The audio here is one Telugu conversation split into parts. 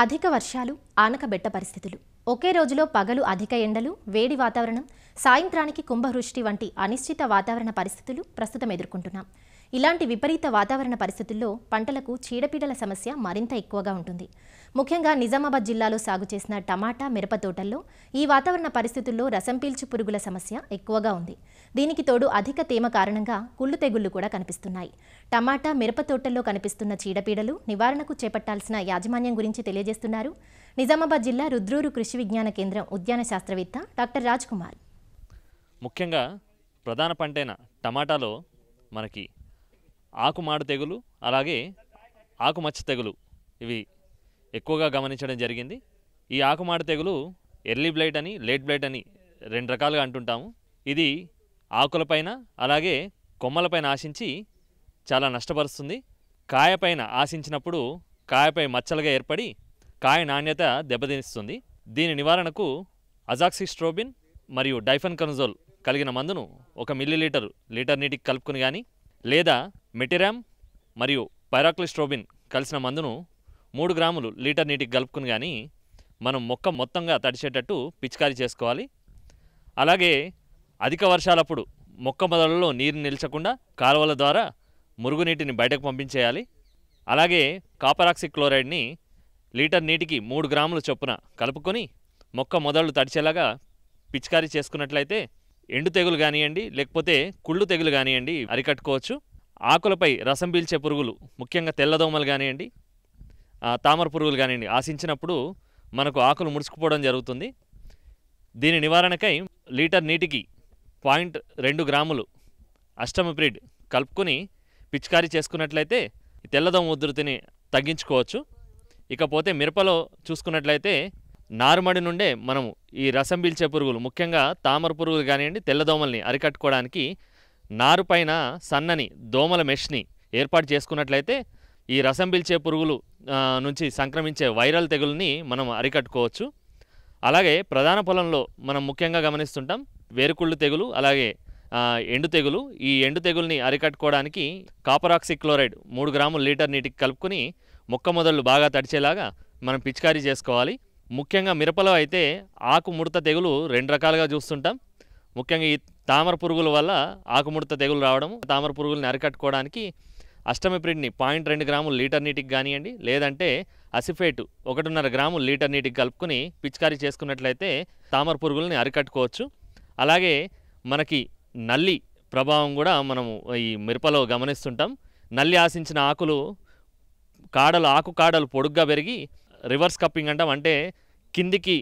అధిక వర్షాలు ఆనకబెట్ట పరిస్థితులు ఒకే రోజులో పగలు అధిక ఎండలు వేడి వాతావరణం సాయంత్రానికి కుంభవృష్టి వంటి అనిశ్చిత వాతావరణ పరిస్థితులు ప్రస్తుతం ఎదుర్కొంటున్నాం ఇలాంటి విపరీత వాతావరణ పరిస్థితుల్లో పంటలకు చీడపీడల సమస్య మరింత ఎక్కువగా ఉంటుంది ముఖ్యంగా నిజామాబాద్ జిల్లాలో సాగు చేసిన టమాటా మిరప తోటల్లో ఈ వాతావరణ పరిస్థితుల్లో రసం పీల్చు పురుగుల సమస్య ఎక్కువగా ఉంది దీనికి తోడు అధిక తేమ కారణంగా కుళ్ళు తెగుళ్లు కూడా కనిపిస్తున్నాయి టమాటా మిరప తోటల్లో కనిపిస్తున్న చీడపీడలు నివారణకు చేపట్టాల్సిన యాజమాన్యం గురించి తెలియజేస్తున్నారు నిజామాబాద్ జిల్లా రుద్రూరు కృషి విజ్ఞాన కేంద్రం ఉద్యాన శాస్త్రవేత్త డాక్టర్ రాజ్ కుమార్ ముఖ్యంగా ప్రధాన పంటైన టమాటాలో మనకి ఆకుమాడు తెగులు అలాగే ఆకుమచ్చ తెగులు ఇవి ఎక్కువగా గమనించడం జరిగింది ఈ ఆకుమాడు తెగులు ఎర్లీ బ్లైట్ అని లేట్ బ్లైట్ అని రెండు రకాలుగా అంటుంటాము ఇది ఆకులపైన అలాగే కొమ్మలపైన ఆశించి చాలా నష్టపరుస్తుంది కాయపైన ఆశించినప్పుడు కాయపై మచ్చలుగా ఏర్పడి కాయ నాణ్యత దెబ్బతీస్తుంది దీని నివారణకు అజాక్సిస్ట్రోబిన్ మరియు డైఫన్ కన్జోల్ కలిగిన మందును ఒక మిల్లీ లీటర్ లీటర్ నీటికి కలుపుకుని కానీ లేదా మెటిరామ్ మరియు పైరాక్లిస్ట్రోబిన్ కలిసిన మందును మూడు గ్రాములు లీటర్ నీటికి కలుపుకుని కానీ మనం మొక్క మొత్తంగా తడిచేటట్టు పిచికారీ చేసుకోవాలి అలాగే అధిక వర్షాలప్పుడు మొక్క మొదలలో నీరు నిలిచకుండా కాలువల ద్వారా మురుగునీటిని బయటకు పంపించేయాలి అలాగే కాపరాక్సి క్లోరైడ్ని లీటర్ నీటికి మూడు గ్రాముల చొప్పున కలుపుకొని మొక్క మొదళ్ళు తడిచేలాగా పిచికారీ చేసుకున్నట్లయితే ఎండు తెగులు కానివ్వండి లేకపోతే కుళ్ళు తెగులు కానివ్వండి అరికట్టుకోవచ్చు ఆకులపై రసం పీల్చే పురుగులు ముఖ్యంగా తెల్లదోమలు కానివ్వండి తామర పురుగులు కానివ్వండి ఆశించినప్పుడు మనకు ఆకులు ముడుచుకుపోవడం జరుగుతుంది దీని నివారణకై లీటర్ నీటికి పాయింట్ రెండు గ్రాములు బ్రిడ్ కలుపుకొని పిచికారీ చేసుకున్నట్లయితే తెల్లదోమ ఉధృతిని తగ్గించుకోవచ్చు ఇకపోతే మిరపలో చూసుకున్నట్లయితే నారుమడి నుండే మనము ఈ రసం పీల్చే పురుగులు ముఖ్యంగా తామర పురుగులు కానివ్వండి తెల్లదోమల్ని అరికట్టుకోవడానికి నారుపైన సన్నని దోమల మెష్ని ఏర్పాటు చేసుకున్నట్లయితే ఈ రసం పిలిచే పురుగులు నుంచి సంక్రమించే వైరల్ తెగుల్ని మనం అరికట్టుకోవచ్చు అలాగే ప్రధాన పొలంలో మనం ముఖ్యంగా గమనిస్తుంటాం వేరుకుళ్ళు తెగులు అలాగే ఎండు తెగులు ఈ ఎండు తెగుల్ని అరికట్టుకోవడానికి కాపరాక్సి క్లోరైడ్ మూడు గ్రాముల లీటర్ నీటికి కలుపుకుని మొక్క మొదళ్ళు బాగా తడిచేలాగా మనం పిచికారీ చేసుకోవాలి ముఖ్యంగా మిరపలో అయితే ఆకు ముడత తెగులు రెండు రకాలుగా చూస్తుంటాం ముఖ్యంగా ఈ తామర పురుగుల వల్ల ఆకుముడత తెగులు రావడం తామర పురుగులను అరికట్టుకోవడానికి అష్టమిప్రిడ్ని పాయింట్ రెండు గ్రాములు లీటర్ నీటికి కానివ్వండి లేదంటే అసిఫేటు ఒకటిన్నర గ్రాములు లీటర్ నీటికి కలుపుకొని పిచికారీ చేసుకున్నట్లయితే తామర పురుగుల్ని అరికట్టుకోవచ్చు అలాగే మనకి నల్లి ప్రభావం కూడా మనము ఈ మిరపలో గమనిస్తుంటాం నల్లి ఆశించిన ఆకులు కాడలు ఆకు కాడలు పొడుగ్గా పెరిగి రివర్స్ కప్పింగ్ అంటాం అంటే కిందికి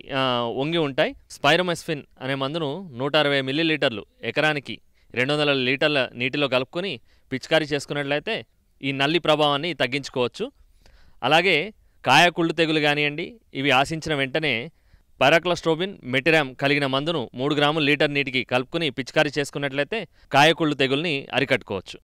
వంగి ఉంటాయి స్పైరమెస్ఫిన్ అనే మందును నూట అరవై మిల్లీలీటర్లు ఎకరానికి రెండు వందల లీటర్ల నీటిలో కలుపుకొని పిచికారీ చేసుకున్నట్లయితే ఈ నల్లి ప్రభావాన్ని తగ్గించుకోవచ్చు అలాగే కాయ కుళ్ళు తెగులు కానివ్వండి ఇవి ఆశించిన వెంటనే పారాక్లస్ట్రోబిన్ మెటిరామ్ కలిగిన మందును మూడు గ్రాములు లీటర్ నీటికి కలుపుకుని పిచికారీ చేసుకున్నట్లయితే కాయకుళ్ళు తెగుల్ని అరికట్టుకోవచ్చు